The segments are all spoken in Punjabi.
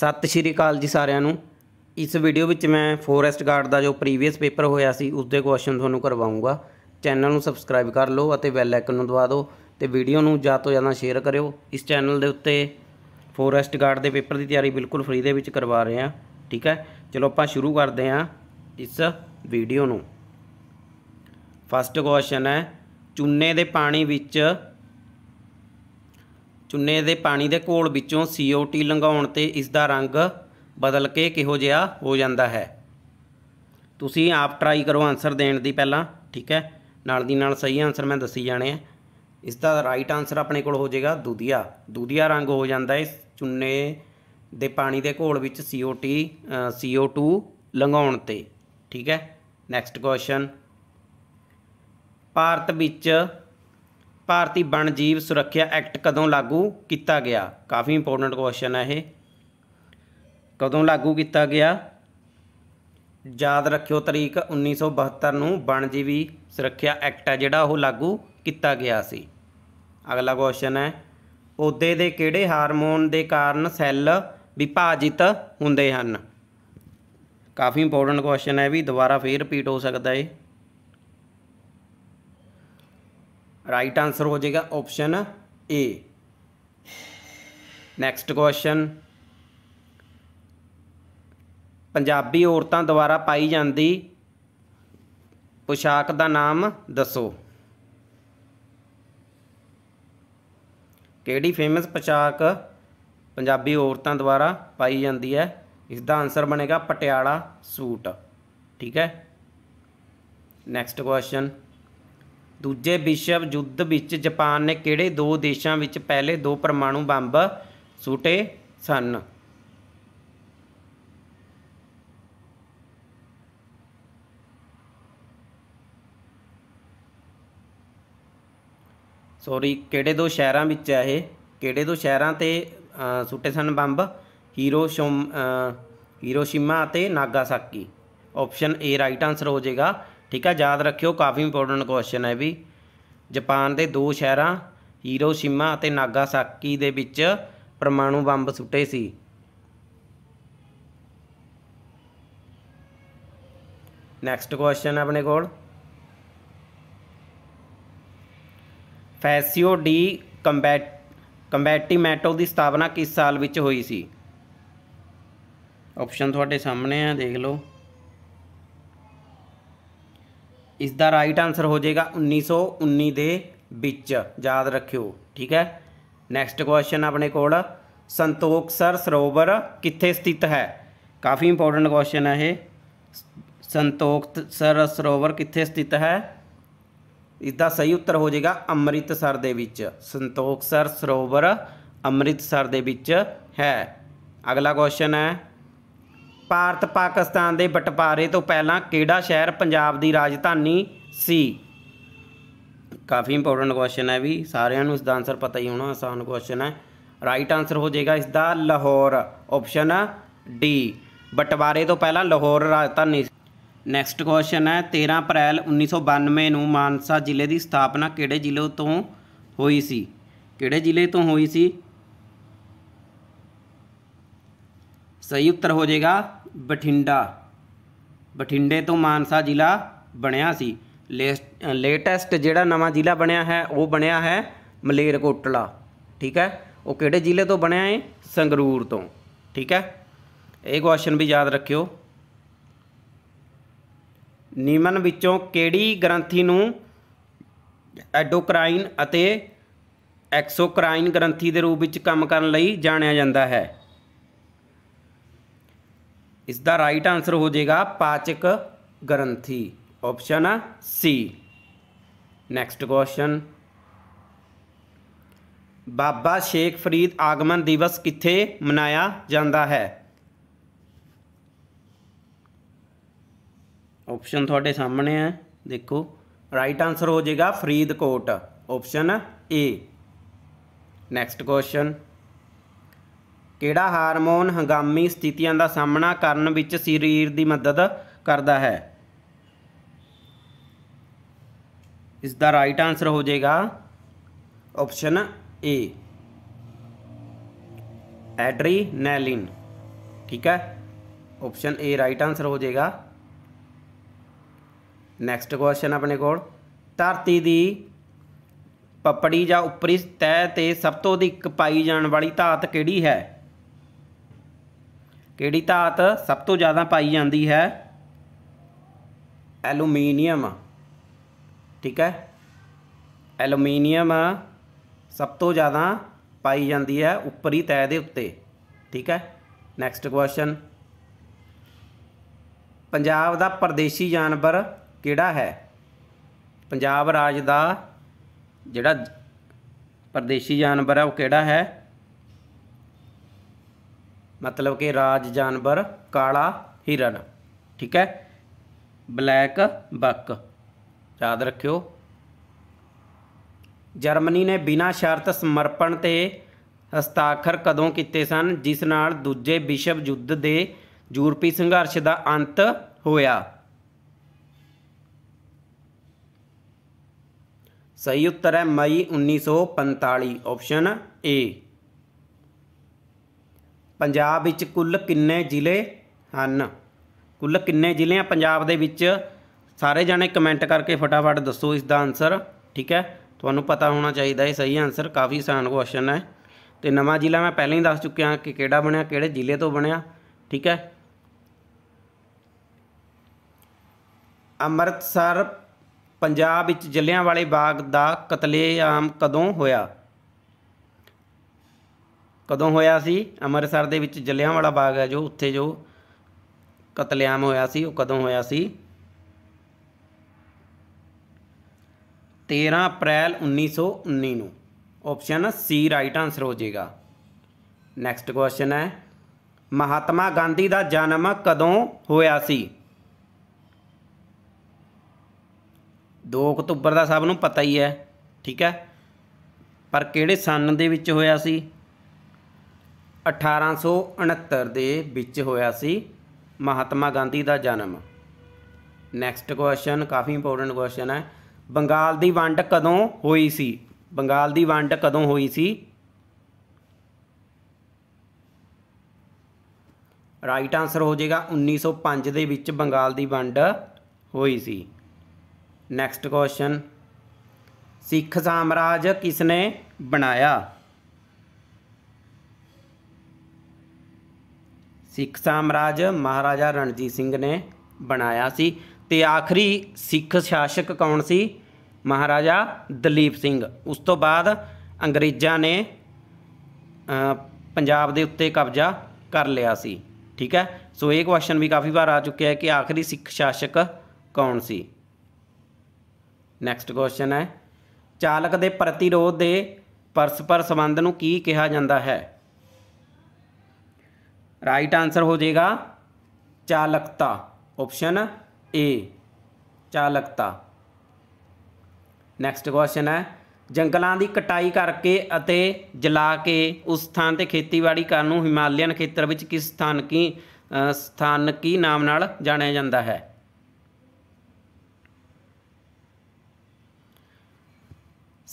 ਸਤਿ ਸ਼੍ਰੀ ਅਕਾਲ ਜੀ ਸਾਰਿਆਂ ਨੂੰ ਇਸ ਵੀਡੀਓ ਵਿੱਚ ਮੈਂ ਫੋਰੈਸਟ ਗਾਰਡ ਦਾ ਜੋ ਪ੍ਰੀਵੀਅਸ ਪੇਪਰ ਹੋਇਆ ਸੀ ਉਸ ਦੇ ਕੁਐਸਚਨ ਤੁਹਾਨੂੰ ਕਰਵਾਉਂਗਾ ਚੈਨਲ ਨੂੰ ਸਬਸਕ੍ਰਾਈਬ ਕਰ ਲਓ ਅਤੇ ਬੈਲ ਆਈਕਨ ਨੂੰ ਦਬਾ ਦਿਓ ਤੇ ਵੀਡੀਓ ਨੂੰ ਜ਼ਿਆਦਾ ਤੋਂ ਜ਼ਿਆਦਾ ਸ਼ੇਅਰ ਕਰਿਓ ਇਸ ਚੈਨਲ ਦੇ ਉੱਤੇ ਫੋਰੈਸਟ ਗਾਰਡ ਦੇ ਪੇਪਰ ਦੀ ਤਿਆਰੀ ਬਿਲਕੁਲ ਫ੍ਰੀ ਦੇ ਵਿੱਚ ਕਰਵਾ ਰਹੇ ਹਾਂ ਠੀਕ ਹੈ ਚਲੋ ਆਪਾਂ ਸ਼ੁਰੂ ਕਰਦੇ ਹਾਂ ਇਸ ਵੀਡੀਓ ਨੂੰ ਫਸਟ ਕੁਐਸਚਨ ਹੈ ਚੁੰਨੇ ਦੇ ਪਾਣੀ ਵਿੱਚ ਚੁੰਨੇ ਦੇ ਪਾਣੀ ਦੇ ਘੋਲ ਵਿੱਚੋਂ COT ਲੰਘਾਉਣ ਤੇ ਇਸ ਦਾ ਰੰਗ ਬਦਲ ਕੇ ਕਿਹੋ ਜਿਹਾ ਹੋ ਜਾਂਦਾ ਹੈ ਤੁਸੀਂ ਆਪ ਟਰਾਈ ਕਰੋ ਆਨਸਰ ਦੇਣ ਦੀ ਪਹਿਲਾਂ ਠੀਕ ਹੈ ਨਾਲ ਦੀ ਨਾਲ ਸਹੀ ਆਨਸਰ ਮੈਂ ਦੱਸੀ ਜਾਣੇ ਆ ਇਸ ਦਾ ਰਾਈਟ ਆਨਸਰ ਆਪਣੇ ਕੋਲ ਹੋ ਜਾਏਗਾ ਦੂਧੀਆ ਦੂਧੀਆ ਰੰਗ ਹੋ ਜਾਂਦਾ ਹੈ ਚੁੰਨੇ ਦੇ ਪਾਣੀ ਦੇ ਘੋਲ ਵਿੱਚ COT CO2 ਲੰਘਾਉਣ ਤੇ ਠੀਕ ਹੈ ਨੈਕਸਟ ਕੁਐਸਚਨ ਭਾਰਤ ਵਿੱਚ ਭਾਰਤੀ ਵਣ ਜੀਵ ਸੁਰੱਖਿਆ ਐਕਟ ਕਦੋਂ ਲਾਗੂ ਕੀਤਾ ਗਿਆ ਕਾਫੀ ਇੰਪੋਰਟੈਂਟ ਕੁਐਸਚਨ ਹੈ ਇਹ ਕਦੋਂ ਲਾਗੂ ਕੀਤਾ ਗਿਆ ਯਾਦ ਰੱਖਿਓ ਤਰੀਕ 1972 ਨੂੰ ਵਣ ਜੀਵੀ ਸੁਰੱਖਿਆ ਐਕਟ ਹੈ ਜਿਹੜਾ ਉਹ ਲਾਗੂ ਕੀਤਾ ਗਿਆ ਸੀ ਅਗਲਾ ਕੁਐਸਚਨ ਹੈ ਪੌਦੇ ਦੇ ਕਿਹੜੇ ਹਾਰਮੋਨ ਦੇ ਕਾਰਨ ਸੈੱਲ ਵਿਭਾਜਿਤ ਹੁੰਦੇ ਹਨ ਕਾਫੀ ਇੰਪੋਰਟੈਂਟ ਕੁਐਸਚਨ ਹੈ ਵੀ ਦੁਬਾਰਾ ਫੇਰ ਰਿਪੀਟ ਹੋ ਸਕਦਾ ਹੈ राइट आंसर हो जाएगा option A next question Punjabi ਔਰਤਾਂ ਦੁਆਰਾ ਪਾਈ ਜਾਂਦੀ ਪੁਸ਼ਾਕ ਦਾ ਨਾਮ ਦੱਸੋ ਕਿਹੜੀ ਫੇਮਸ ਪੁਸ਼ਾਕ ਪੰਜਾਬੀ ਔਰਤਾਂ ਦੁਆਰਾ ਪਾਈ ਜਾਂਦੀ ਹੈ ਇਸ ਦਾ ਆਨਸਰ ਬਣੇਗਾ ਪਟਿਆਲਾ ਸੂਟ ਠੀਕ ਹੈ ਨੈਕਸਟ ਕੁਐਸਚਨ ਦੂਜੇ ਵਿਸ਼ਵ ਯੁੱਧ ਵਿੱਚ ਜਾਪਾਨ ਨੇ ਕਿਹੜੇ ਦੋ ਦੇਸ਼ਾਂ ਵਿੱਚ ਪਹਿਲੇ ਦੋ ਪਰਮਾਣੂ ਬੰਬ ਸੁੱਟੇ ਸਨ ਸੌਰੀ ਕਿਹੜੇ ਦੋ ਸ਼ਹਿਰਾਂ ਵਿੱਚ ਹੈ ਇਹ ਕਿਹੜੇ ਦੋ ਸ਼ਹਿਰਾਂ ਤੇ ਸੁੱਟੇ ਸਨ ਬੰਬ ਹੀਰੋਸ਼ਿਮਾ ਹੀਰੋਸ਼ੀਮਾ ਅਤੇ Nagasaki option A right answer ਹੋ ਜਾਏਗਾ ਠੀਕ ਆ ਯਾਦ ਰੱਖਿਓ ਕਾਫੀ ਇੰਪੋਰਟੈਂਟ ਕੁਐਸਚਨ ਹੈ ਵੀ ਜਾਪਾਨ ਦੇ ਦੋ ਸ਼ਹਿਰਾਂ ਹੀਰੋਸ਼ੀਮਾ ਅਤੇ ਨਾਗਾਸਾਕੀ ਦੇ ਵਿੱਚ ਪਰਮਾਣੂ ਬੰਬ ਸੁੱਟੇ ਸੀ ਨੈਕਸਟ ਕੁਐਸਚਨ ਆਪਣੇ ਕੋਲ ਫੈਸੀਓ ਡੀ ਕੰਬੈਟ ਕੰਬੈਟੀਮੈਂਟੋ ਦੀ ਸਥਾਪਨਾ ਕਿਸ ਸਾਲ ਵਿੱਚ ਹੋਈ ਸੀ ਆਪਸ਼ਨ ਤੁਹਾਡੇ ਸਾਹਮਣੇ ਆ ਦੇਖ ਲਓ ਇਸ ਦਾ ਰਾਈਟ ਆਨਸਰ ਹੋ ਜਾਏਗਾ 1919 ਦੇ ਵਿੱਚ ਯਾਦ ਰੱਖਿਓ ਠੀਕ ਹੈ ਨੈਕਸਟ ਕੁਐਸਚਨ ਆਪਣੇ ਕੋਲ ਸੰਤੋਖ ਸਰ ਸਰੋਵਰ ਕਿੱਥੇ ਸਥਿਤ ਹੈ ਕਾਫੀ ਇੰਪੋਰਟੈਂਟ ਕੁਐਸਚਨ ਹੈ ਇਹ ਸੰਤੋਖ ਸਰ ਸਰੋਵਰ ਕਿੱਥੇ ਸਥਿਤ ਹੈ ਇਸ ਦਾ ਸਹੀ ਉੱਤਰ ਹੋ ਜਾਏਗਾ ਅੰਮ੍ਰਿਤਸਰ ਦੇ ਵਿੱਚ ਸੰਤੋਖ ਸਰ ਸਰੋਵਰ ਅੰਮ੍ਰਿਤਸਰ ਦੇ ਵਿੱਚ ਹੈ ਅਗਲਾ ਕੁਐਸਚਨ ਹੈ ਭਾਰਤ ਪਾਕਿਸਤਾਨ ਦੇ ਬਟਪਾਰੇ ਤੋਂ ਪਹਿਲਾਂ ਕਿਹੜਾ ਸ਼ਹਿਰ ਪੰਜਾਬ ਦੀ ਰਾਜਧਾਨੀ ਸੀ ਕਾਫੀ ਇੰਪੋਰਟੈਂਟ ਕੁਐਸਚਨ ਹੈ ਵੀ ਸਾਰਿਆਂ ਨੂੰ ਇਸ ਦਾ ਆਨਸਰ ਪਤਾ ਹੀ ਹੋਣਾ ਆਸਾਨ ਕੁਐਸਚਨ ਹੈ ਰਾਈਟ ਆਨਸਰ ਹੋ ਜਾਏਗਾ ਇਸ ਦਾ ਲਾਹੌਰ ਆਪਸ਼ਨ ਡੀ ਬਟਵਾਰੇ ਤੋਂ ਪਹਿਲਾਂ ਲਾਹੌਰ ਰਾਜਧਾਨੀ ਨੈਕਸਟ ਕੁਐਸਚਨ ਹੈ 13 ਅਪ੍ਰੈਲ 1992 ਨੂੰ ਮਾਨਸਾ ਜ਼ਿਲ੍ਹੇ ਦੀ ਸਥਾਪਨਾ ਕਿਹੜੇ ਜ਼ਿਲ੍ਹੇ ਤੋਂ ਹੋਈ ਸੀ ਕਿਹੜੇ ਜ਼ਿਲ੍ਹੇ ਤੋਂ ਹੋਈ ਸੀ ਸਹੀ ਉੱਤਰ ਹੋ ਜਾਏਗਾ ਬਠਿੰਡਾ ਬਠਿੰਡੇ ਤੋਂ ਮਾਨਸਾ ਜ਼ਿਲ੍ਹਾ ਬਣਿਆ ਸੀ ਲੇਟੈਸਟ ਜਿਹੜਾ ਨਵਾਂ ਜ਼ਿਲ੍ਹਾ ਬਣਿਆ ਹੈ ਉਹ ਬਣਿਆ ਹੈ ਮਲੇਰਕੋਟਲਾ ਠੀਕ ਹੈ ਉਹ ਕਿਹੜੇ ਜ਼ਿਲ੍ਹੇ ਤੋਂ ਬਣਿਆ ਹੈ ਸੰਗਰੂਰ ਤੋਂ ਠੀਕ ਹੈ ਇਹ ਕੁਐਸਚਨ ਵੀ ਯਾਦ ਰੱਖਿਓ ਨਿਮਨ ਵਿੱਚੋਂ ਕਿਹੜੀ ਗ੍ਰੰਥੀ ਨੂੰ ਐਡੋਕ੍ਰਾਈਨ ਅਤੇ ਐਕਸੋਕ੍ਰਾਈਨ ਗ੍ਰੰਥੀ ਦੇ ਰੂਪ ਵਿੱਚ ਕੰਮ ਕਰਨ ਲਈ ਜਾਣਿਆ ਜਾਂਦਾ ਹੈ ਇਸ ਦਾ ਰਾਈਟ ਆਨਸਰ ਹੋ ਜਾਏਗਾ ਪਾਚਕ ਗ੍ਰੰਥੀ option C next question Baba Sheikh Farid ਆਗਮਨ ਦਿਵਸ ਕਿੱਥੇ ਮਨਾਇਆ ਜਾਂਦਾ ਹੈ ਆਪਸ਼ਨ ਤੁਹਾਡੇ ਸਾਹਮਣੇ ਹੈ ਦੇਖੋ ਰਾਈਟ ਆਨਸਰ ਹੋ ਜਾਏਗਾ Faridkot option A next question ਕਿਹੜਾ ਹਾਰਮੋਨ ਹੰਗਾਮੀ ਸਥਿਤੀਆਂ ਦਾ ਸਾਹਮਣਾ ਕਰਨ ਵਿੱਚ ਸਰੀਰ ਦੀ ਮਦਦ ਕਰਦਾ ਹੈ ਇਸ ਦਾ ਰਾਈਟ ਆਨਸਰ ਹੋ ਜਾਏਗਾ ਆਪਸ਼ਨ ਏ ਐਡਰੀਨੈਲਿਨ ਠੀਕ ਹੈ ਆਪਸ਼ਨ ਏ ਰਾਈਟ ਆਨਸਰ ਹੋ ਜਾਏਗਾ ਨੈਕਸਟ ਕੁਐਸਚਨ ਆਪਣੇ ਕੋਲ ਧਰਤੀ ਦੀ ਪੱਪੜੀ ਜਾਂ ਉੱਪਰੀ ਤਹਿ ਤੇ ਸਭ ਤੋਂ ਅਧਿਕ ਪਾਈ ਜਾਣ ਵਾਲੀ ਧਾਤ ਕਿਹੜੀ ਹੈ ਕਿਹੜੀ ਧਾਤ ਸਭ ਤੋਂ ਜ਼ਿਆਦਾ ਪਾਈ ਜਾਂਦੀ ਹੈ ਐਲੂਮੀਨੀਅਮ ਠੀਕ ਹੈ ਐਲੂਮੀਨੀਅਮ ਸਭ ਤੋਂ ਜ਼ਿਆਦਾ ਪਾਈ ਜਾਂਦੀ ਹੈ ਉੱਪਰੀ ਤੈਅ ਦੇ ਉੱਤੇ ਠੀਕ ਹੈ ਨੈਕਸਟ ਕੁਐਸਚਨ ਪੰਜਾਬ ਦਾ ਪਰਦੇਸੀ ਜਾਨਵਰ ਕਿਹੜਾ ਹੈ ਪੰਜਾਬ ਰਾਜ ਦਾ ਜਿਹੜਾ ਪਰਦੇਸੀ ਜਾਨਵਰ ਹੈ ਉਹ ਕਿਹੜਾ ਹੈ ਮਤਲਬ ਕਿ ਰਾਜ ਜਾਨਵਰ ਕਾਲਾ ਹਿਰਨ ਠੀਕ ਹੈ ਬਲੈਕ ਬੱਕ ਯਾਦ ਰੱਖਿਓ ਜਰਮਨੀ ਨੇ ਬਿਨਾਂ ਸ਼ਰਤ ਸਮਰਪਣ ਤੇ ਹਸਤਾਖਰ ਕਦੋਂ ਕੀਤੇ ਸਨ ਜਿਸ ਨਾਲ ਦੂਜੇ ਵਿਸ਼ਵ ਯੁੱਧ ਦੇ ਯੂਰਪੀ ਸੰਘਰਸ਼ ਦਾ ਅੰਤ ਹੋਇਆ ਸਹੀ ਉੱਤਰ ਹੈ ਮਈ 1945 ਆਪਸ਼ਨ ਏ ਪੰਜਾਬ ਵਿੱਚ ਕੁੱਲ ਕਿੰਨੇ ਜ਼ਿਲ੍ਹੇ ਹਨ ਕੁੱਲ ਕਿੰਨੇ ਜ਼ਿਲ੍ਹੇ ਆ ਪੰਜਾਬ ਦੇ ਵਿੱਚ ਸਾਰੇ ਜਾਣੇ ਕਮੈਂਟ ਕਰਕੇ ਫਟਾਫਟ ਦੱਸੋ ਇਸ ਦਾ ਆਨਸਰ ਠੀਕ ਹੈ ਤੁਹਾਨੂੰ ਪਤਾ ਹੋਣਾ ਚਾਹੀਦਾ ਇਹ ਸਹੀ ਆਨਸਰ ਕਾਫੀ ਆਸਾਨ ਕੁਐਸਚਨ ਹੈ ਤੇ ਨਵਾਂ ਜ਼ਿਲ੍ਹਾ ਮੈਂ ਪਹਿਲਾਂ ਹੀ ਦੱਸ ਚੁੱਕਿਆ ਕਿ ਕਿਹੜਾ ਬਣਿਆ ਕਿਹੜੇ ਜ਼ਿਲ੍ਹੇ ਤੋਂ ਬਣਿਆ ਠੀਕ ਹੈ ਅੰਮ੍ਰਿਤਸਰ ਪੰਜਾਬ ਵਿੱਚ ਵਾਲੇ ਬਾਗ ਦਾ ਕਤਲੇਆਮ ਕਦੋਂ ਹੋਇਆ ਕਦੋਂ ਹੋਇਆ ਸੀ ਅੰਮ੍ਰਿਤਸਰ ਦੇ ਵਿੱਚ ਜਲਿਆਂਵਾਲਾ ਬਾਗ ਹੈ ਜੋ ਉੱਥੇ ਜੋ ਕਤਲੇਆਮ ਹੋਇਆ ਸੀ ਉਹ ਕਦੋਂ ਹੋਇਆ ਸੀ 13 ਅਪ੍ਰੈਲ 1919 ਨੂੰ ਆਪਸ਼ਨ ਸੀ ਰਾਈਟ ਆਨਸਰ ਹੋ ਜਾਏਗਾ ਨੈਕਸਟ ਕੁਐਸਚਨ ਹੈ ਮਹਾਤਮਾ ਗਾਂਧੀ ਦਾ ਜਨਮ ਕਦੋਂ ਹੋਇਆ ਸੀ 2 ਅਕਤੂਬਰ ਦਾ ਸਭ ਨੂੰ ਪਤਾ ਹੀ ਹੈ ਠੀਕ ਹੈ ਪਰ ਕਿਹੜੇ ਸਨ ਦੇ ਵਿੱਚ ਹੋਇਆ ਸੀ 1869 ਦੇ ਵਿੱਚ ਹੋਇਆ ਸੀ ਮਹਾਤਮਾ ਗਾਂਧੀ ਦਾ ਜਨਮ ਨੈਕਸਟ ਕੁਐਸਚਨ ਕਾਫੀ ਇੰਪੋਰਟੈਂਟ ਕੁਐਸਚਨ ਹੈ ਬੰਗਾਲ ਦੀ ਵੰਡ ਕਦੋਂ ਹੋਈ ਸੀ ਬੰਗਾਲ ਦੀ ਵੰਡ ਕਦੋਂ ਹੋਈ ਸੀ ਰਾਈਟ ਆਨਸਰ ਹੋ ਜਾਏਗਾ 1905 ਦੇ ਵਿੱਚ ਬੰਗਾਲ ਦੀ ਵੰਡ ਹੋਈ ਸੀ ਨੈਕਸਟ ਕੁਐਸਚਨ ਸਿੱਖ ਸਾਮਰਾਜ ਕਿਸ ਨੇ ਬਣਾਇਆ ਸਿੱਖ ਸਾਮਰਾਜ ਮਹਾਰਾਜਾ ਰਣਜੀਤ ਸਿੰਘ ਨੇ ਬਣਾਇਆ ਸੀ ਤੇ ਆਖਰੀ ਸਿੱਖ ਸ਼ਾਸਕ ਕੌਣ ਸੀ ਮਹਾਰਾਜਾ ਦਲੀਪ ਸਿੰਘ ਉਸ ਤੋਂ ਬਾਅਦ ਅੰਗਰੇਜ਼ਾਂ ਨੇ ਪੰਜਾਬ ਦੇ ਉੱਤੇ ਕਬਜ਼ਾ ਕਰ ਲਿਆ ਸੀ ਠੀਕ ਹੈ ਸੋ ਇਹ ਕੁਐਸਚਨ ਵੀ ਕਾਫੀ ਵਾਰ ਆ ਚੁੱਕਿਆ ਹੈ ਕਿ ਆਖਰੀ ਸਿੱਖ ਸ਼ਾਸਕ ਕੌਣ ਸੀ ਨੈਕਸਟ ਕੁਐਸਚਨ ਹੈ ਚਾਲਕ ਦੇ ਪ੍ਰਤੀਰੋਧ ਦੇ ਪਰਸਪਰ ਸੰਬੰਧ ਨੂੰ ਕੀ ਕਿਹਾ ਜਾਂਦਾ ਹੈ ਰਾਈਟ ਆਨਸਰ ਹੋ ਜਾਏਗਾ ਚਾਲਕਤਾ ऑप्शन ए ਚਾਲਕਤਾ ਨੈਕਸਟ ਕੁਐਸਚਨ ਹੈ ਜੰਗਲਾਂ ਦੀ ਕਟਾਈ ਕਰਕੇ ਅਤੇ ਜਲਾ ਕੇ ਉਸ ਥਾਂ ਤੇ ਖੇਤੀਬਾੜੀ ਕਰਨ ਨੂੰ ਹਿਮਾਲਿਅਨ ਖੇਤਰ ਵਿੱਚ ਕਿਸ ਕੀ ਸਥਾਨ ਕੀ ਨਾਮ ਨਾਲ ਜਾਣਿਆ ਜਾਂਦਾ ਹੈ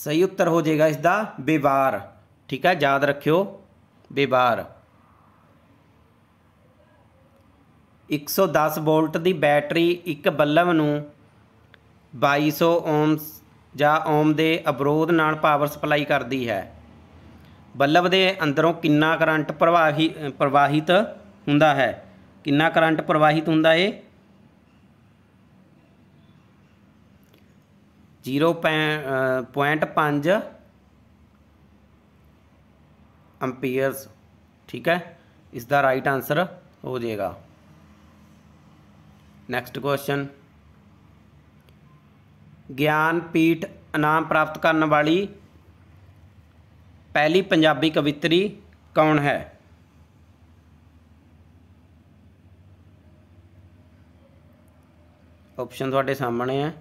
ਸਹੀ ਉੱਤਰ ਹੋ ਜਾਏਗਾ ਇਸ ਦਾ ਵਿਵਾਰ ਠੀਕ ਹੈ ਯਾਦ ਰੱਖਿਓ ਵਿਵਾਰ 110 ਵੋਲਟ ਦੀ ਬੈਟਰੀ ਇੱਕ ਬੱਲਬ ਨੂੰ 2200 ਓਮਸ ਜਾਂ ਓਮ ਦੇ ਅਵਰੋਧ ਨਾਲ ਪਾਵਰ ਸਪਲਾਈ ਕਰਦੀ ਹੈ ਬੱਲਬ ਦੇ ਅੰਦਰੋਂ ਕਿੰਨਾ ਕਰੰਟ ਪ੍ਰਵਾਹੀ ਪ੍ਰਵਾਹਿਤ ਹੁੰਦਾ ਹੈ ਕਿੰਨਾ ਕਰੰਟ ਪ੍ਰਵਾਹਿਤ ਹੁੰਦਾ ਏ 0.5 ਐਂਪੀਅਰਸ ਠੀਕ ਹੈ ਇਸ ਦਾ ਰਾਈਟ ਆਨਸਰ ਹੋ ਜਾਏਗਾ ਨੈਕਸਟ ਕੁਐਸਚਨ ਗਿਆਨ ਪੀਠ ਇਨਾਮ ਪ੍ਰਾਪਤ ਕਰਨ ਵਾਲੀ ਪਹਿਲੀ ਪੰਜਾਬੀ ਕਵਿਤਰੀ ਕੌਣ ਹੈ ਆਪਸ਼ਨ ਤੁਹਾਡੇ ਸਾਹਮਣੇ ਹੈ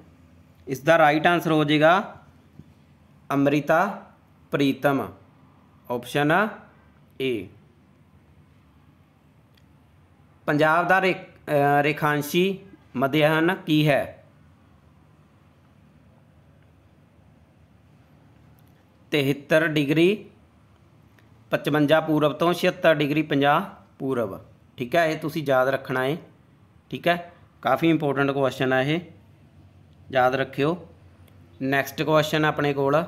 ਇਸ ਦਾ ਰਾਈਟ ਆਨਸਰ ਹੋ ਜਾਏਗਾ ਅਮ੍ਰਿਤਾ ਪ੍ਰੀਤਮ ਆਪਸ਼ਨ ਏ ਪੰਜਾਬ ਦਾ ਰੇਖਾਂਸ਼ੀ ਮਧਿਆਨ ਕੀ ਹੈ ਤਿਹੱਤਰ ਡਿਗਰੀ 55 ਪੂਰਬ ਤੋਂ 76 ਡਿਗਰੀ 50 ਪੂਰਬ ਠੀਕ ਹੈ ਇਹ ਤੁਸੀਂ ਯਾਦ ਰੱਖਣਾ ਹੈ ਠੀਕ ਹੈ ਕਾਫੀ ਇੰਪੋਰਟੈਂਟ ਕੁਐਸਚਨ ਹੈ ਇਹ ਯਾਦ ਰੱਖਿਓ ਨੈਕਸਟ ਕੁਐਸਚਨ ਆਪਣੇ ਕੋਲ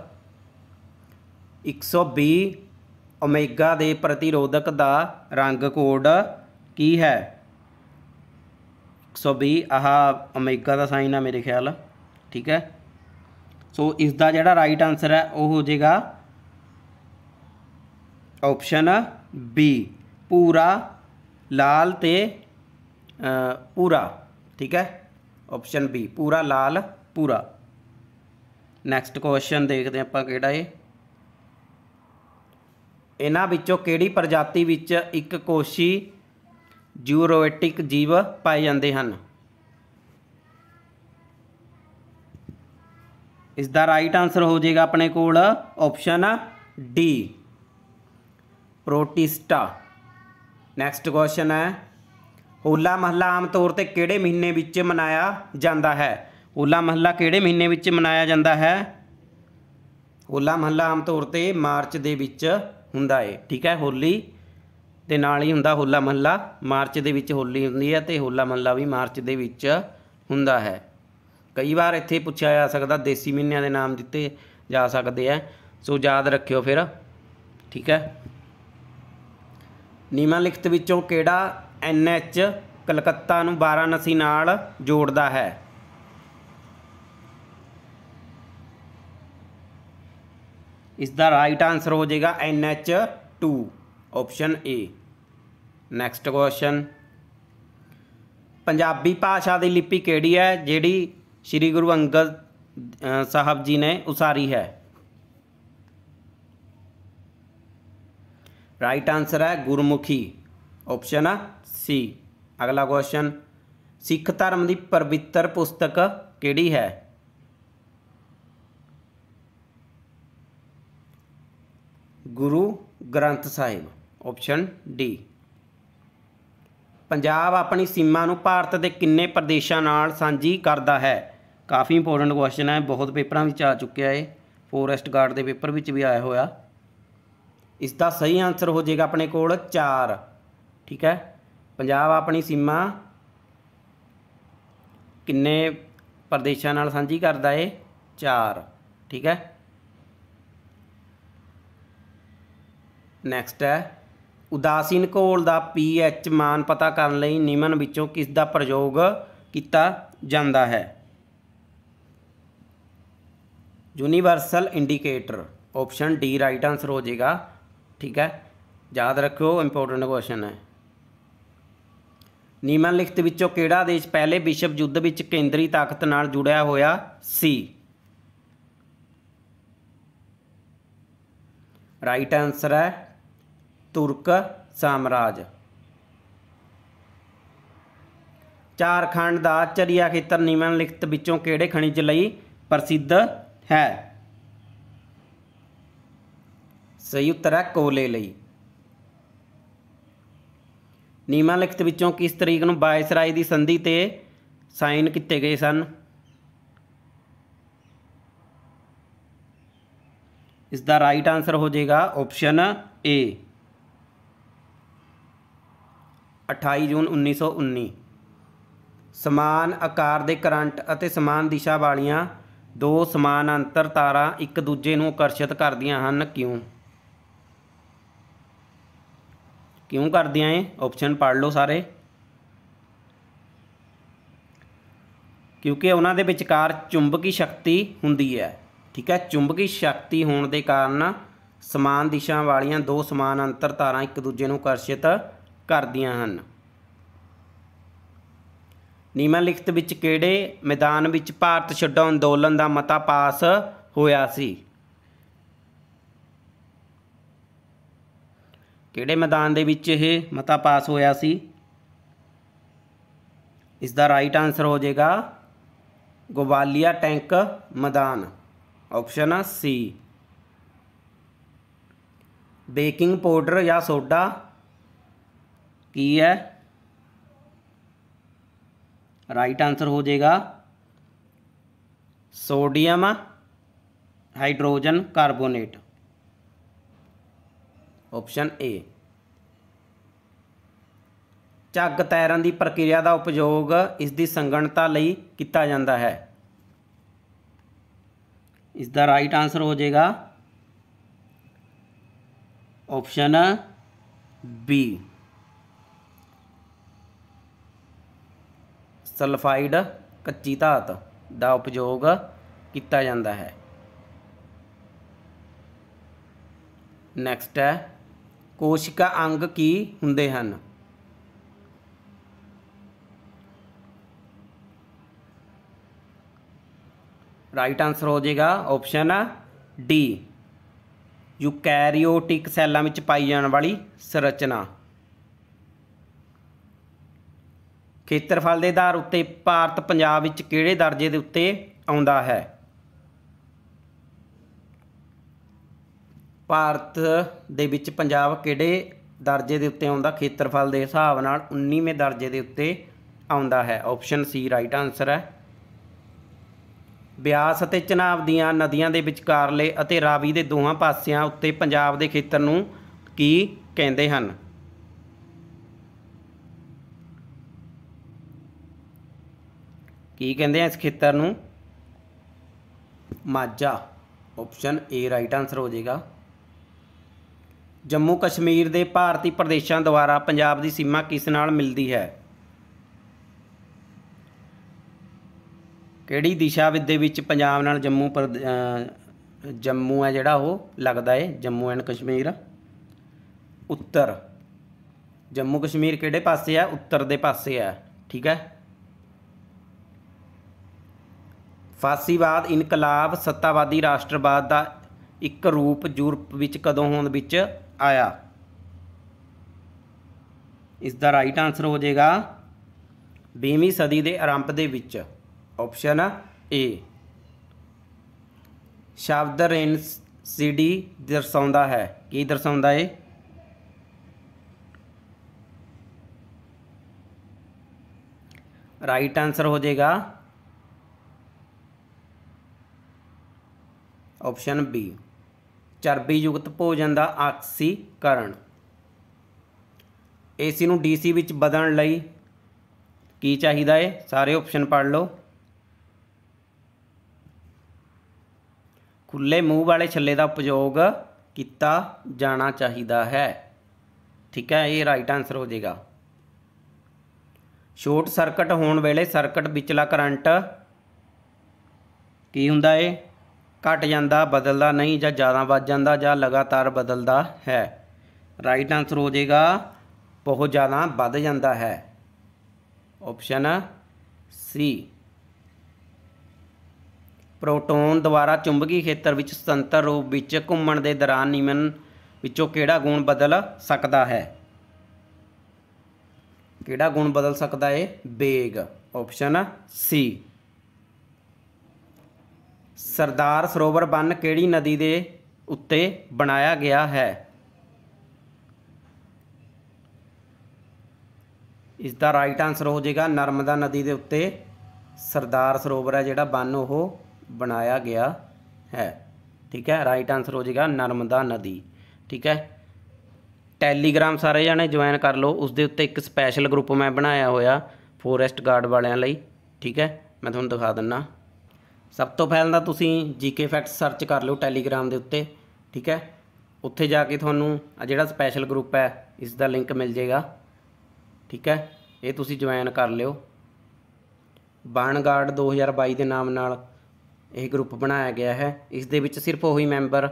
120 ਓਮੇਗਾ ਦੇ ਪ੍ਰਤੀਰੋਧਕ ਦਾ ਰੰਗ ਕੋਡ ਕੀ ਹੈ 120 ਆਹ ਅਮਰੀਕਾ ਦਾ ਸਾਈਨ ਆ ਮੇਰੇ ਖਿਆਲ ਠੀਕ ਹੈ ਸੋ ਇਸ ਦਾ ਜਿਹੜਾ ਰਾਈਟ ਆਨਸਰ ਹੈ ਉਹ ਹੋ ਜਾਏਗਾ ਆਪਸ਼ਨ ਬੀ ਪੂਰਾ ਲਾਲ ਤੇ ਪੂਰਾ ਠੀਕ ਹੈ ਆਪਸ਼ਨ ਬੀ ਪੂਰਾ ਲਾਲ ਪੂਰਾ ਨੈਕਸਟ ਕੁਐਸਚਨ ਦੇਖਦੇ ਆਪਾਂ ਕਿਹੜਾ ਏ ਇਹਨਾਂ ਵਿੱਚੋਂ ਕਿਹੜੀ ਪ੍ਰਜਾਤੀ ਵਿੱਚ ਇੱਕ ਕੋਸ਼ੀ ਜਿਊਰੋਇਟਿਕ ਜੀਵ ਪਾਏ ਜਾਂਦੇ ਹਨ ਇਸ ਦਾ ਰਾਈਟ ਆਨਸਰ ਹੋ ਜਾਏਗਾ ਆਪਣੇ ਕੋਲ option D protista next question ਹੈ ਹੋਲਾ ਮਹੱਲਾ ਆਮ ਤੌਰ ਤੇ ਕਿਹੜੇ ਮਹੀਨੇ ਵਿੱਚ ਮਨਾਇਆ ਜਾਂਦਾ ਹੈ ਹੋਲਾ ਮਹੱਲਾ ਕਿਹੜੇ ਮਹੀਨੇ ਵਿੱਚ ਮਨਾਇਆ ਜਾਂਦਾ ਹੈ ਹੋਲਾ ਮਹੱਲਾ ਆਮ ਤੌਰ ਤੇ ਮਾਰਚ ਦੇ ਵਿੱਚ ਹੁੰਦਾ ਹੈ ਠੀਕ ਹੈ ਹੋਲੀ ਤੇ ਨਾਲ ਹੀ ਹੁੰਦਾ ਹੋਲਾ ਮਹੱਲਾ ਮਾਰਚ ਦੇ ਵਿੱਚ ਹੋਲੀ ਹੁੰਦੀ ਹੈ ਤੇ ਹੋਲਾ ਮਹੱਲਾ ਵੀ ਮਾਰਚ ਦੇ ਵਿੱਚ ਹੁੰਦਾ ਹੈ ਕਈ ਵਾਰ ਇੱਥੇ ਪੁੱਛਿਆ ਜਾ ਸਕਦਾ ਦੇਸੀ ਮਹੀਨਿਆਂ ਦੇ ਨਾਮ ਦਿੱਤੇ ਜਾ ਸਕਦੇ ਆ ਸੋ ਯਾਦ ਰੱਖਿਓ ਫਿਰ ਠੀਕ ਹੈ ਨੀਮਾ ਲਿਖਤ ਵਿੱਚੋਂ ਕਿਹੜਾ ਐਨ ਐਚ ਕਲਕੱਤਾ ਨੂੰ ਬਾਰਾਨਸੀ ਨਾਲ ਜੋੜਦਾ ਹੈ ਇਸ ਦਾ ਰਾਈਟ ਆਨਸਰ ਹੋ ਜਾਏਗਾ H 2 option A next question Punjabi ਭਾਸ਼ਾ ਦੀ ਲਿਪੀ ਕਿਹੜੀ ਹੈ ਜਿਹੜੀ ਸ੍ਰੀ ਗੁਰੂ ਅੰਗਦ ਸਾਹਿਬ ਜੀ ਨੇ ਉਸਾਰੀ ਹੈ ਰਾਈਟ ਆਨਸਰ ਹੈ ਗੁਰਮੁਖੀ ਆਪਸ਼ਨ ਆ ਸੀ ਅਗਲਾ ਕੁਐਸਚਨ ਸਿੱਖ ਧਰਮ ਦੀ ਪਵਿੱਤਰ ਪੁਸਤਕ ਕਿਹੜੀ ਹੈ ਗੁਰੂ ਗ੍ਰੰਥ ਸਾਹਿਬ ਆਪਸ਼ਨ ਡੀ ਪੰਜਾਬ ਆਪਣੀ ਸੀਮਾ ਨੂੰ ਭਾਰਤ ਦੇ ਕਿੰਨੇ ਪ੍ਰਦੇਸ਼ਾਂ ਨਾਲ ਸਾਂਝੀ ਕਰਦਾ ਹੈ ਕਾਫੀ ਇੰਪੋਰਟੈਂਟ ਕੁਐਸਚਨ ਹੈ ਬਹੁਤ ਪੇਪਰਾਂ ਵਿੱਚ ਆ ਚੁੱਕਿਆ ਹੈ ਫੋਰੈਸਟ ਗਾਰਡ ਦੇ ਪੇਪਰ ਵਿੱਚ ਵੀ ਆਇਆ ਹੋਇਆ ਇਸ ਦਾ ਸਹੀ ਆਨਸਰ ਹੋ ਜਾਏਗਾ ਆਪਣੇ ਕੋਲ 4 ਠੀਕ ਹੈ ਪੰਜਾਬ ਆਪਣੀ ਸੀਮਾ ਕਿੰਨੇ ਪ੍ਰਦੇਸ਼ਾਂ ਨਾਲ ਸਾਂਝੀ ਕਰਦਾ ਹੈ 4 ਠੀਕ ਹੈ ਨੈਕਸਟ ਹੈ ਉਦਾਸੀਨ ਘੋਲ ਦਾ ਪੀਐਚ ਮਾਨ ਪਤਾ ਕਰਨ ਲਈ ਨਿਮਨ ਵਿੱਚੋਂ ਕਿਸ ਦਾ ਪ੍ਰਯੋਗ ਕੀਤਾ ਜਾਂਦਾ ਹੈ universal indicator option D right answer ਹੋ ਜਾਏਗਾ ਠੀਕ ਹੈ ਯਾਦ ਰੱਖਿਓ ਇੰਪੋਰਟੈਂਟ ਕੁਐਸਚਨ ਹੈ ਨਿਮਨ ਲਿਖਤ ਵਿੱਚੋਂ ਕਿਹੜਾ ਦੇਸ਼ ਪਹਿਲੇ ਵਿਸ਼ਵ ਯੁੱਧ ਵਿੱਚ ਕੇਂਦਰੀ ਤਾਕਤ ਨਾਲ ਜੁੜਿਆ ਹੋਇਆ ਸੀ ਰਾਈਟ ਆਨਸਰ ਹੈ तुर्क साम्राज्य ਝਾਰਖੰਡ ਦਾ ਚਰੀਆ ਖੇਤਰ ਨਿਮਨਲਿਖਤ ਵਿੱਚੋਂ ਕਿਹੜੇ ਖਣਿਜ ਲਈ ਪ੍ਰਸਿੱਧ ਹੈ ਸਹੀ ਉੱਤਰ ਹੈ ਕੋਲੇ ਲਈ ਨਿਮਨਲਿਖਤ ਵਿੱਚੋਂ ਕਿਸ ਤਰੀਕ ਨੂੰ ਵਾਇਸਰਾਏ ਦੀ ਸੰਧੀ ਤੇ ਸਾਈਨ ਕੀਤੇ ਗਏ ਸਨ ਇਸ ਦਾ ਰਾਈਟ ਆਨਸਰ ਹੋ ਜਾਏਗਾ ਆਪਸ਼ਨ ਏ 28 ਜੂਨ 1919 ਸਮਾਨ ਆਕਾਰ ਦੇ ਕਰੰਟ ਅਤੇ ਸਮਾਨ ਦਿਸ਼ਾ ਵਾਲੀਆਂ ਦੋ ਸਮਾਨ ਅੰਤਰ ਤਾਰਾਂ ਇੱਕ ਦੂਜੇ ਨੂੰ ਆਕਰਸ਼ਿਤ ਕਰਦੀਆਂ ਹਨ ਕਿਉਂ ਕਿਉਂ ਕਰਦੀਆਂ ਏ ਆਪਸ਼ਨ ਪੜ੍ਹ ਲਓ ਸਾਰੇ ਕਿਉਂਕਿ ਉਹਨਾਂ ਦੇ ਵਿਚਕਾਰ ਚੁੰਬਕੀ ਸ਼ਕਤੀ ਹੁੰਦੀ ਹੈ ਠੀਕ ਹੈ ਚੁੰਬਕੀ ਸ਼ਕਤੀ ਹੋਣ ਦੇ ਕਾਰਨ ਸਮਾਨ ਦਿਸ਼ਾ ਵਾਲੀਆਂ ਦੋ ਸਮਾਨ ਅੰਤਰ ਤਾਰਾਂ ਇੱਕ ਦੂਜੇ ਨੂੰ ਆਕਰਸ਼ਿਤ ਕਰਦੀਆਂ ਹਨ ਲਿਖਤ ਵਿੱਚ ਕਿਹੜੇ ਮੈਦਾਨ ਵਿੱਚ ਭਾਰਤ ਛੱਡੋ ਅੰਦੋਲਨ ਦਾ ਮਤਾ ਪਾਸ ਹੋਇਆ ਸੀ ਕਿਹੜੇ ਮੈਦਾਨ ਦੇ ਵਿੱਚ ਇਹ ਮਤਾ ਪਾਸ ਹੋਇਆ ਸੀ ਇਸ ਦਾ ਰਾਈਟ ਆਨਸਰ ਹੋ ਜਾਏਗਾ Gowalia Tank Maidan option C baking powder ਜਾਂ ਸੋਡਾ की है राइट आंसर हो जाएगा sodium hydrogen carbonate option A झग तैरन की प्रक्रिया का उपयोग इसकी संगणता किया जाता है इसका राइट आंसर हो जाएगा ऑप्शन बी ਸਲਫਾਈਡ ਕੱਚੀ ਧਾਤ ਦਾ ਉਪਯੋਗ ਕੀਤਾ ਜਾਂਦਾ ਹੈ ਨੈਕਸਟ ਹੈ ਕੋਸ਼ਿਕਾ ਅੰਗ ਕੀ ਹੁੰਦੇ ਹਨ ਰਾਈਟ ਆਨਸਰ ਹੋ ਜਾਏਗਾ ਆਪਸ਼ਨ ਡੀ ਯੂਕੈਰੀਓਟਿਕ ਸੈੱਲਾਂ ਵਿੱਚ ਪਾਈ ਜਾਣ ਵਾਲੀ ਸੰਰਚਨਾ ਖੇਤਰਫਲ ਦੇ ਆਧਾਰ ਉੱਤੇ ਭਾਰਤ ਪੰਜਾਬ ਵਿੱਚ ਕਿਹੜੇ ਦਰਜੇ ਦੇ ਉੱਤੇ ਆਉਂਦਾ ਹੈ ਭਾਰਤ ਦੇ ਵਿੱਚ ਪੰਜਾਬ ਕਿਹੜੇ ਦਰਜੇ ਦੇ ਉੱਤੇ ਆਉਂਦਾ ਖੇਤਰਫਲ ਦੇ ਹਿਸਾਬ ਨਾਲ 19ਵੇਂ ਦਰਜੇ ਦੇ ਉੱਤੇ ਆਉਂਦਾ ਹੈ ਆਪਸ਼ਨ ਸੀ ਰਾਈਟ ਆਨਸਰ ਹੈ ਬਿਆਸ ਅਤੇ ਚਨਾਬ ਦੀਆਂ ਨਦੀਆਂ ਦੇ ਵਿਚਕਾਰਲੇ ਅਤੇ ਰਾਵੀ ਦੇ ਦੋਹਾਂ ਪਾਸਿਆਂ ਉੱਤੇ ਪੰਜਾਬ ਦੇ ਖੇਤਰ ਨੂੰ ਕੀ ਕਹਿੰਦੇ ਹਨ ਕੀ ਕਹਿੰਦੇ ਆ ਇਸ ਖੇਤਰ ਨੂੰ Majha option A right answer ਹੋ ਜਾਏਗਾ ਜੰਮੂ ਕਸ਼ਮੀਰ ਦੇ ਭਾਰਤੀ ਪ੍ਰਦੇਸ਼ਾਂ ਦੁਆਰਾ ਪੰਜਾਬ ਦੀ ਸੀਮਾ ਕਿਸ ਨਾਲ ਮਿਲਦੀ ਹੈ ਕਿਹੜੀ ਦਿਸ਼ਾ ਦੇ ਵਿੱਚ ਪੰਜਾਬ ਨਾਲ ਜੰਮੂ ਜੰਮੂ ਹੈ ਜਿਹੜਾ ਉਹ ਲੱਗਦਾ ਹੈ ਜੰਮੂ ਐਂਡ ਕਸ਼ਮੀਰ ਉੱਤਰ ਜੰਮੂ ਕਸ਼ਮੀਰ ਕਿਹੜੇ ਪਾਸੇ ਆ ਉੱਤਰ ਦੇ ਪਾਸੇ ਆ ਠੀਕ ਹੈ ਫਾਸੀਵਾਦ ਇਨਕਲਾਬ ਸੱਤਾਵਾਦੀ ਰਾਸ਼ਟਰਵਾਦ ਦਾ ਇੱਕ ਰੂਪ ਯੂਰਪ ਵਿੱਚ ਕਦੋਂ ਹੋਂਦ ਵਿੱਚ ਆਇਆ ਇਸ ਦਾ ਰਾਈਟ ਆਨਸਰ ਹੋ ਜਾਏਗਾ 20ਵੀਂ ਸਦੀ ਦੇ ਆਰੰਭ ਦੇ ਵਿੱਚ ਆਪਸ਼ਨ ਏ ਸ਼ਬਦ ਰੇਨਸ ਸੀਡੀ ਦਰਸਾਉਂਦਾ ਹੈ ਕੀ ਦਰਸਾਉਂਦਾ ਏ ਰਾਈਟ ਆਨਸਰ ਹੋ ਜਾਏਗਾ ਆਪਸ਼ਨ ਬੀ ਚਰਬੀ ਯੁਕਤ ਭੋਜਨ ਦਾ ਆਕਸੀਕਰਨ ਏਸੀ ਨੂੰ ਡੀਸੀ ਵਿੱਚ ਬਦਲਣ ਲਈ ਕੀ ਚਾਹੀਦਾ ਹੈ ਸਾਰੇ ਆਪਸ਼ਨ ਪੜ੍ਹ ਲਓ ਖੁੱਲੇ ਮੂੰਹ ਵਾਲੇ ਛੱਲੇ ਦਾ ਉਪਯੋਗ ਕੀਤਾ ਜਾਣਾ ਚਾਹੀਦਾ ਹੈ ਠੀਕ ਹੈ ਇਹ ਰਾਈਟ ਆਨਸਰ ਹੋ ਜਾਏਗਾ ਸ਼ਾਰਟ ਸਰਕਟ ਹੋਣ ਵੇਲੇ ਸਰਕਟ ਵਿਚਲਾ ਕਰੰਟ ਕੀ ਹੁੰਦਾ ਏ ਘਟ ਜਾਂਦਾ ਬਦਲਦਾ ਨਹੀਂ ਜਾਂ ਜ਼ਿਆਦਾ ਵੱਧ ਜਾਂਦਾ ਜਾਂ ਲਗਾਤਾਰ ਬਦਲਦਾ ਹੈ ਰਾਈਟ ਆਨਸਰ ਹੋ ਜਾਏਗਾ ਬਹੁਤ ਜ਼ਿਆਦਾ ਵੱਧ ਜਾਂਦਾ ਹੈ ਆਪਸ਼ਨ ਸੀ ਪ੍ਰੋਟੋਨ ਦੁਆਰਾ ਚੁੰਬਕੀ ਖੇਤਰ ਵਿੱਚ ਸੁਤੰਤਰ ਰੂਪ ਵਿੱਚ ਘੁੰਮਣ ਦੇ ਦੌਰਾਨ ਨਿਮਨ ਵਿੱਚੋਂ ਕਿਹੜਾ ਗੁਣ ਬਦਲ ਸਕਦਾ ਹੈ ਕਿਹੜਾ ਗੁਣ ਬਦਲ ਸਕਦਾ ਹੈ ਵੇਗ ਆਪਸ਼ਨ ਸੀ ਸਰਦਾਰ ਸਰੋਵਰ ਬੰਨ ਕਿਹੜੀ ਨਦੀ ਦੇ ਉੱਤੇ ਬਣਾਇਆ ਗਿਆ ਹੈ ਇਸ ਦਾ ਰਾਈਟ ਆਨਸਰ ਹੋ ਜਾਏਗਾ ਨਰਮਦਾ ਨਦੀ ਦੇ ਉੱਤੇ ਸਰਦਾਰ ਸਰੋਵਰ ਹੈ ਜਿਹੜਾ ਬੰਨ ਉਹ ਬਣਾਇਆ ਗਿਆ ਹੈ ਠੀਕ ਹੈ ਰਾਈਟ ਆਨਸਰ ਹੋ ਜਾਏਗਾ ਨਰਮਦਾ ਨਦੀ ਠੀਕ ਹੈ ਟੈਲੀਗ੍ਰਾਮ ਸਾਰੇ ਜਾਣੇ ਜੁਆਇਨ ਕਰ ਲਓ ਉਸ ਦੇ ਉੱਤੇ ਇੱਕ ਸਪੈਸ਼ਲ ਗਰੁੱਪ ਮੈਂ ਬਣਾਇਆ ਹੋਇਆ ਫੋਰੈਸਟ ਗਾਰਡ ਵਾਲਿਆਂ ਲਈ ਠੀਕ ਹੈ ਮੈਂ ਤੁਹਾਨੂੰ ਦਿਖਾ ਦਿੰਨਾ ਸਭ ਤੋਂ ਪਹਿਲਾਂ ਤਾਂ ਤੁਸੀਂ ਜੀਕੇ ਫੈਕਟਸ ਸਰਚ ਕਰ ਲਿਓ ਟੈਲੀਗ੍ਰਾਮ ਦੇ ਉੱਤੇ ਠੀਕ ਹੈ ਉੱਥੇ ਜਾ ਕੇ ਤੁਹਾਨੂੰ ਆ ਜਿਹੜਾ ਸਪੈਸ਼ਲ ਗਰੁੱਪ ਹੈ ਇਸ ਦਾ ਲਿੰਕ ਮਿਲ ਜਾਏਗਾ ਠੀਕ ਹੈ ਇਹ ਤੁਸੀਂ ਜੁਆਇਨ ਕਰ ਲਿਓ ਬਾਣਗਾਰਡ 2022 ਦੇ ਨਾਮ ਨਾਲ ਇਹ ਗਰੁੱਪ ਬਣਾਇਆ ਗਿਆ ਹੈ ਇਸ ਦੇ ਵਿੱਚ ਸਿਰਫ ਉਹੀ ਮੈਂਬਰ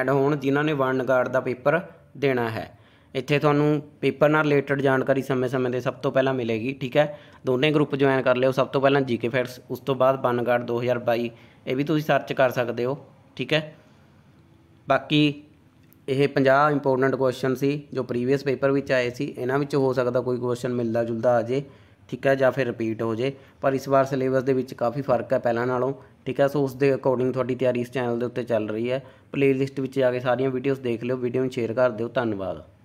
ਐਡ ਹੋਣ ਜਿਨ੍ਹਾਂ ਨੇ ਬਾਣਗਾਰਡ ਦਾ ਪੇਪਰ ਦੇਣਾ ਹੈ ਇੱਥੇ ਤੁਹਾਨੂੰ ਪੇਪਰ ਨਾਲ ਰਿਲੇਟਡ ਜਾਣਕਾਰੀ ਸਮੇਂ-ਸਮੇਂ ਦੇ ਸਭ ਤੋਂ ਪਹਿਲਾਂ ਮਿਲੇਗੀ ਠੀਕ ਹੈ ਦੋਨੇ ਗਰੁੱਪ ਜੁਆਇਨ ਕਰ ਲਿਓ ਸਭ ਤੋਂ ਪਹਿਲਾਂ ਜੀਕੇ ਫੈਕਟਸ ਉਸ ਤੋਂ ਬਾਅਦ ਬਨਗਾਰਡ 2022 ਇਹ ਵੀ ਤੁਸੀਂ ਸਰਚ ਕਰ ਸਕਦੇ ਹੋ ਠੀਕ ਹੈ ਬਾਕੀ ਇਹ 50 ਇੰਪੋਰਟੈਂਟ ਕੁਐਸਚਨ ਸੀ ਜੋ ਪ੍ਰੀਵੀਅਸ ਪੇਪਰ ਵਿੱਚ ਆਏ ਸੀ ਇਹਨਾਂ ਵਿੱਚ ਹੋ ਸਕਦਾ ਕੋਈ ਕੁਐਸਚਨ ਮਿਲਦਾ ਜੁਲਦਾ ਆ ਜੇ ਠੀਕ ਹੈ ਜਾਂ ਫਿਰ ਰਿਪੀਟ ਹੋ ਜੇ ਪਰ ਇਸ ਵਾਰ ਸਿਲੇਬਸ ਦੇ ਵਿੱਚ ਕਾਫੀ ਫਰਕ ਹੈ ਪਹਿਲਾਂ ਨਾਲੋਂ ਠੀਕ ਹੈ ਸੋ ਉਸ ਦੇ ਅਕੋਰਡਿੰਗ ਤੁਹਾਡੀ ਤਿਆਰੀ ਇਸ ਚੈਨਲ ਦੇ ਉੱਤੇ ਚੱਲ ਰਹੀ ਹੈ ਪਲੇਲਿਸਟ ਵਿੱਚ ਜਾ ਕੇ ਸਾਰੀਆਂ ਵੀਡੀਓਜ਼ ਦੇਖ ਲਿਓ ਵੀਡੀਓ ਨੂੰ ਸ਼ੇਅਰ ਕਰ ਦਿਓ ਧੰਨਵਾਦ